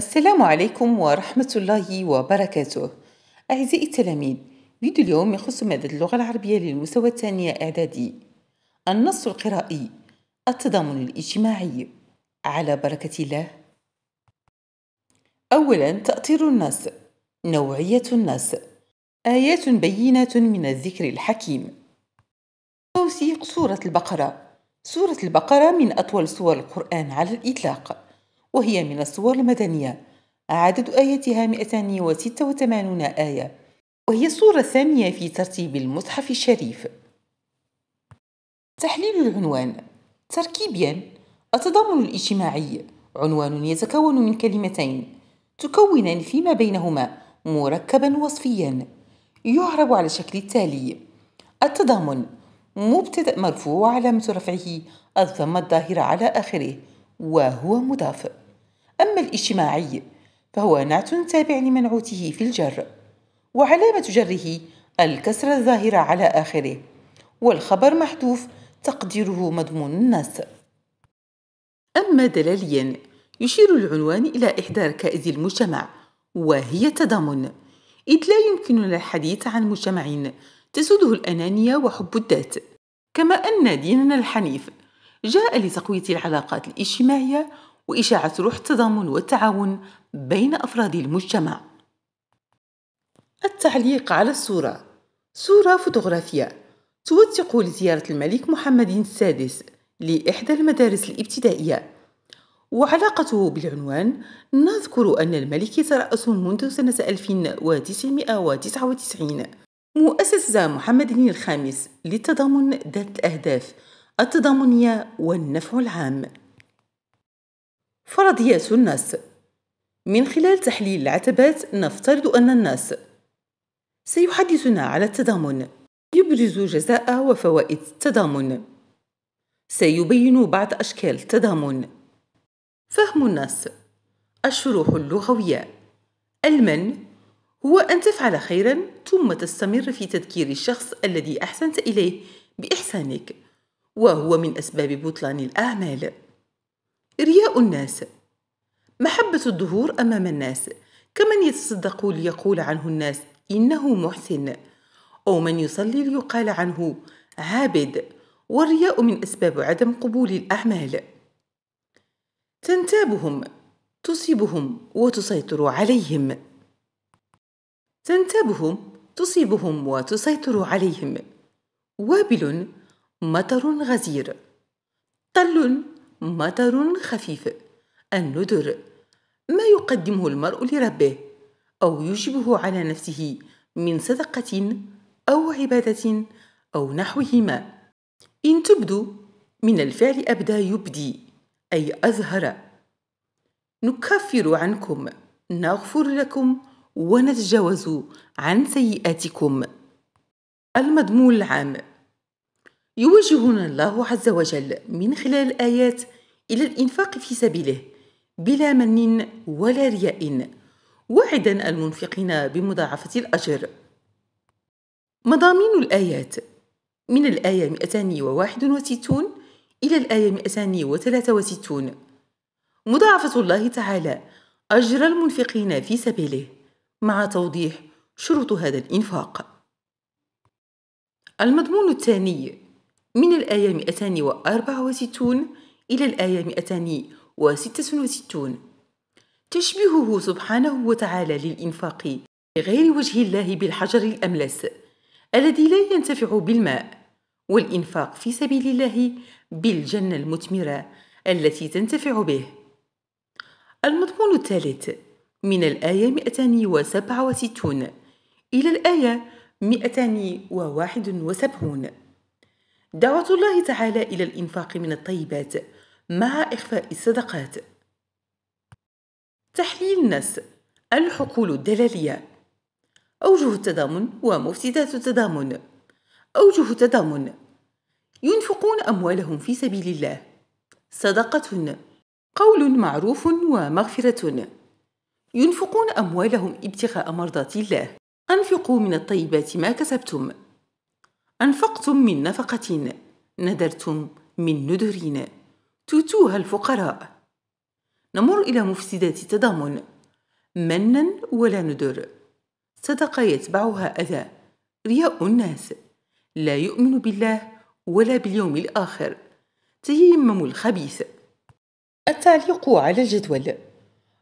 السلام عليكم ورحمة الله وبركاته أعزائي التلاميذ فيديو اليوم يخص مادة اللغة العربية للمستوى الثانية إعدادي النص القرائي التضامن الاجتماعي على بركة الله أولا تأطير النص نوعية النص آيات بينات من الذكر الحكيم توثيق سورة البقرة سورة البقرة من أطول سور القرآن على الإطلاق وهي من الصور المدنية عدد آيتها 286 آية وهي الصورة الثانية في ترتيب المصحف الشريف تحليل العنوان تركيبيا التضامن الاجتماعي عنوان يتكون من كلمتين تكونان فيما بينهما مركبا وصفيا يعرب على الشكل التالي التضامن مبتدأ مرفوع علامة رفعه الضمة الظاهرة على آخره وهو مضاف أما الاجتماعي فهو نعت تابع لمنعوته في الجر وعلامة جره الكسرة الظاهرة على آخره والخبر محذوف تقديره مضمون النص أما دلاليا يشير العنوان إلى إحدى ركائز المجتمع وهي التضامن إذ لا يمكننا الحديث عن مجتمع تسوده الأنانية وحب الذات كما أن ديننا الحنيف جاء لتقوية العلاقات الاجتماعية وإشاعة روح التضامن والتعاون بين أفراد المجتمع. التعليق على الصورة صورة فوتوغرافية توثق لزيارة الملك محمد السادس لإحدى المدارس الابتدائية وعلاقته بالعنوان نذكر أن الملك يترأس منذ سنة 1999 مؤسسة محمد الخامس للتضامن ذات الأهداف التضامنية والنفع العام فرضيات الناس من خلال تحليل العتبات نفترض أن الناس سيحدثنا على التضامن يبرز جزاء وفوائد التضامن سيبين بعض أشكال التضامن فهم الناس الشروح اللغوية المن هو أن تفعل خيرا ثم تستمر في تذكير الشخص الذي أحسنت إليه بإحسانك وهو من أسباب بطلان الأعمال رياء الناس محبة الظهور أمام الناس كمن يتصدق ليقول عنه الناس إنه محسن أو من يصلي ليقال عنه عابد والرياء من أسباب عدم قبول الأعمال تنتابهم تصيبهم وتسيطر عليهم تنتابهم تصيبهم وتسيطر عليهم وابل مطر غزير طل مطر خفيف النذر ما يقدمه المرء لربه او يجبه على نفسه من صدقه او عباده او نحوهما ان تبدو من الفعل ابدى يبدي اي اظهر نكفر عنكم نغفر لكم ونتجاوز عن سيئاتكم المضمون العام يوجهنا الله عز وجل من خلال الآيات إلى الإنفاق في سبيله بلا من ولا رياء وعدا المنفقين بمضاعفة الأجر مضامين الآيات من الآية 261 إلى الآية 263 مضاعفة الله تعالى أجر المنفقين في سبيله مع توضيح شروط هذا الإنفاق المضمون الثاني من الآية 264 إلى الآية 266 تشبهه سبحانه وتعالى للإنفاق بغير وجه الله بالحجر الأملس الذي لا ينتفع بالماء والإنفاق في سبيل الله بالجنة المثمرة التي تنتفع به المضمون الثالث من الآية 267 إلى الآية 271 دعوة الله تعالى إلى الإنفاق من الطيبات مع إخفاء الصدقات تحليل الناس الحقول الدلالية أوجه التضامن ومفسدات التضامن أوجه التضامن ينفقون أموالهم في سبيل الله صدقة قول معروف ومغفرة ينفقون أموالهم ابتغاء مرضات الله أنفقوا من الطيبات ما كسبتم أنفقتم من نفقة ندرتم من ندرين تؤتوها الفقراء نمر إلى مفسدات التضامن منا ولا ندر صدقة يتبعها أذى رياء الناس لا يؤمن بالله ولا باليوم الآخر تيمم الخبيث التعليق على الجدول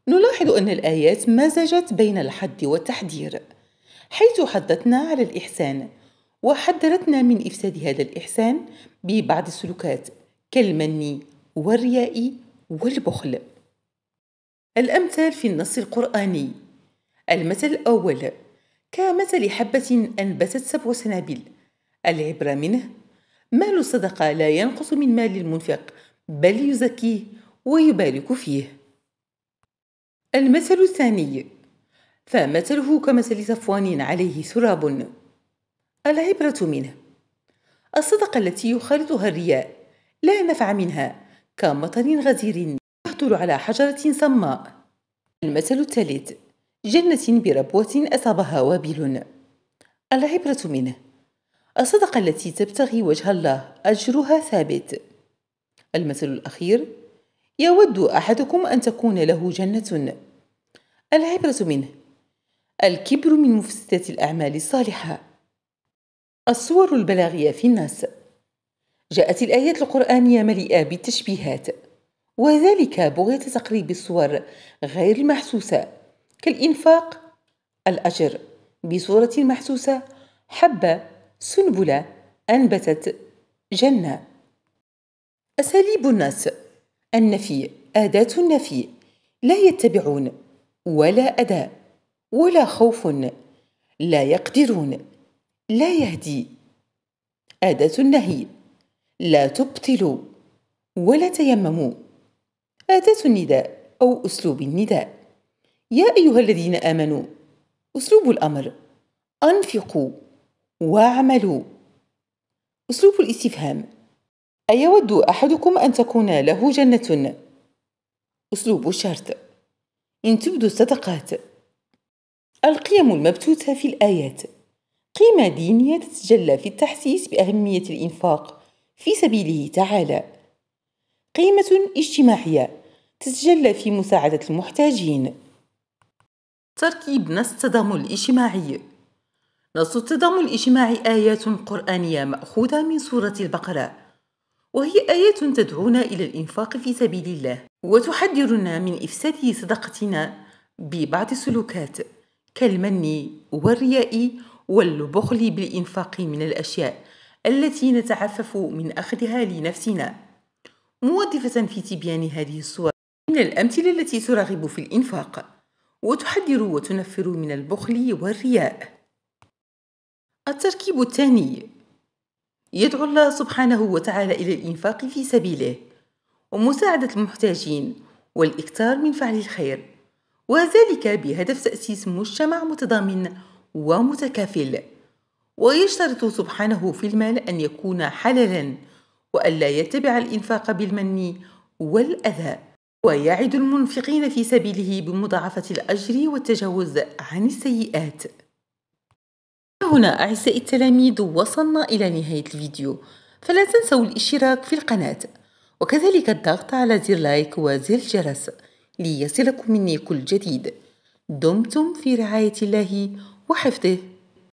نلاحظ أن الآيات مزجت بين الحد والتحذير حيث حدثنا على الإحسان وحذرتنا من إفساد هذا الإحسان ببعض السلوكات كالمن والرياء والبخل الأمثال في النص القرآني المثل الأول كمثل حبة أنبتت سبع سنابل العبرة منه مال الصدقة لا ينقص من مال المنفق بل يزكيه ويبارك فيه المثل الثاني فمثله كمثل صفوان عليه سراب العبرة منه الصدقة التي يخالطها الرياء لا نفع منها كمطر غزير يهطل على حجرة صماء المثل الثالث جنة بربوة أصابها وابل العبرة منه الصدقة التي تبتغي وجه الله أجرها ثابت المثل الأخير يود أحدكم أن تكون له جنة العبرة منه الكبر من مفسدات الأعمال الصالحة الصور البلاغية في النص جاءت الآيات القرآنية مليئة بالتشبيهات وذلك بغية تقريب الصور غير المحسوسة كالإنفاق الأجر بصورة محسوسة حبة سنبلة أنبتت جنة أساليب النص النفي أداة النفي لا يتبعون ولا أداء ولا خوف لا يقدرون لا يهدي أداة النهي لا تبطلوا ولا تيمموا أداة النداء أو أسلوب النداء يا أيها الذين آمنوا أسلوب الأمر أنفقوا واعملوا أسلوب الاستفهام أيود أحدكم أن تكون له جنة أسلوب الشرط إن تبدوا الصدقات القيم المبتوتة في الآيات قيمة دينية تتجلى في التحسيس بأهمية الإنفاق في سبيله تعالى. قيمة اجتماعية تتجلى في مساعدة المحتاجين. تركيب نص التضامن الاجتماعي نص التضامن الاجتماعي آيات قرآنية مأخوذة من سورة البقرة وهي آيات تدعونا إلى الإنفاق في سبيل الله وتحذرنا من إفساد صدقتنا ببعض السلوكات كالمن والرياء والبخل بالإنفاق من الأشياء التي نتعفف من أخذها لنفسنا موظفة في تبيان هذه الصور من الأمثلة التي ترغب في الإنفاق وتحذر وتنفر من البخل والرياء التركيب الثاني يدعو الله سبحانه وتعالى إلى الإنفاق في سبيله ومساعدة المحتاجين والإكثار من فعل الخير وذلك بهدف تأسيس مجتمع متضامن ومتكافل ويشترط سبحانه في المال أن يكون حللا وألا يتبع الإنفاق بالمن والأذى ويعد المنفقين في سبيله بمضاعفة الأجر والتجاوز عن السيئات هنا أعزائي التلاميذ وصلنا إلى نهاية الفيديو فلا تنسوا الاشتراك في القناة وكذلك الضغط على زر لايك وزر الجرس ليصلكم مني كل جديد دمتم في رعاية الله وحفظه